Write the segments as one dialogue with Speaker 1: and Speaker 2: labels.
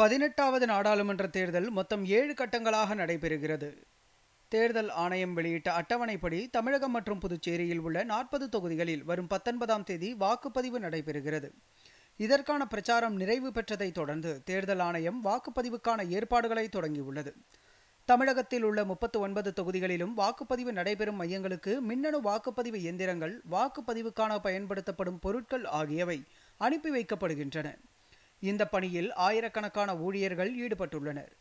Speaker 1: பதினெட்டாவது நாடாளுமன்ற தேர்தல் மொத்தம் ஏழு கட்டங்களாக நடைபெறுகிறது தேர்தல் ஆணையம் வெளியிட்ட அட்டவணைப்படி தமிழகம் மற்றும் புதுச்சேரியில் உள்ள நாற்பது தொகுதிகளில் வரும் பத்தொன்பதாம் தேதி வாக்குப்பதிவு நடைபெறுகிறது இதற்கான பிரச்சாரம் நிறைவு பெற்றதை தொடர்ந்து தேர்தல் ஆணையம் வாக்குப்பதிவுக்கான ஏற்பாடுகளை தொடங்கியுள்ளது தமிழகத்தில் உள்ள முப்பத்து ஒன்பது தொகுதிகளிலும் வாக்குப்பதிவு நடைபெறும் மையங்களுக்கு மின்னணு வாக்குப்பதிவு இயந்திரங்கள் வாக்குப்பதிவுக்கான பயன்படுத்தப்படும் பொருட்கள் ஆகியவை அனுப்பி வைக்கப்படுகின்றன இந்த பணியில் ஆயிரக்கணக்கான ஊழியர்கள் ஈடுபட்டுள்ளனர்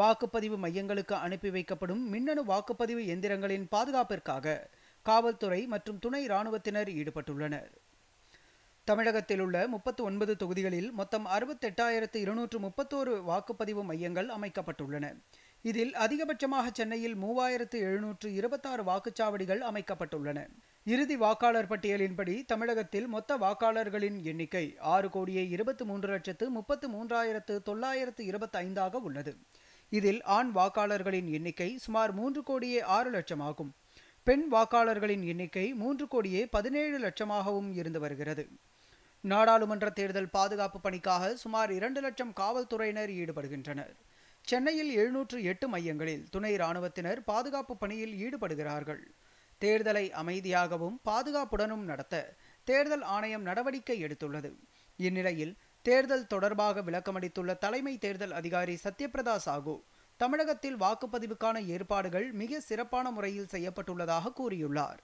Speaker 1: வாக்குப்பதிவு மையங்களுக்கு அனுப்பி வைக்கப்படும் மின்னணு வாக்குப்பதிவு எந்திரங்களின் பாதுகாப்பிற்காக காவல்துறை மற்றும் துணை இராணுவத்தினர் ஈடுபட்டுள்ளனர் தமிழகத்தில் உள்ள முப்பத்தி ஒன்பது தொகுதிகளில் மொத்தம் அறுபத்தெட்டாயிரத்து இருநூற்று முப்பத்தோரு வாக்குப்பதிவு மையங்கள் அமைக்கப்பட்டுள்ளன இதில் அதிகபட்சமாக சென்னையில் மூவாயிரத்து எழுநூற்று இருபத்தாறு வாக்குச்சாவடிகள் அமைக்கப்பட்டுள்ளன இறுதி வாக்காளர் பட்டியலின்படி தமிழகத்தில் மொத்த வாக்காளர்களின் எண்ணிக்கை ஆறு கோடியே இருபத்தி மூன்று லட்சத்து முப்பத்து மூன்றாயிரத்து தொள்ளாயிரத்து இருபத்தி ஐந்தாக உள்ளது இதில் ஆண் வாக்காளர்களின் எண்ணிக்கை சுமார் மூன்று கோடியே ஆறு லட்சமாகும் பெண் வாக்காளர்களின் எண்ணிக்கை மூன்று கோடியே பதினேழு லட்சமாகவும் இருந்து வருகிறது நாடாளுமன்ற தேர்தல் பாதுகாப்பு பணிக்காக சுமார் இரண்டு லட்சம் காவல்துறையினர் ஈடுபடுகின்றனர் சென்னையில் எழுநூற்று எட்டு மையங்களில் துணை ராணுவத்தினர் பாதுகாப்பு பணியில் ஈடுபடுகிறார்கள் தேர்தலை அமைதியாகவும் பாதுகாப்புடனும் நடத்த தேர்தல் ஆணையம் நடவடிக்கை எடுத்துள்ளது இந்நிலையில் தேர்தல் தொடர்பாக விளக்கமளித்துள்ள தலைமை தேர்தல் அதிகாரி சத்யபிரதா சாகு தமிழகத்தில் வாக்குப்பதிவுக்கான ஏற்பாடுகள் மிக சிறப்பான முறையில் செய்யப்பட்டுள்ளதாக கூறியுள்ளார்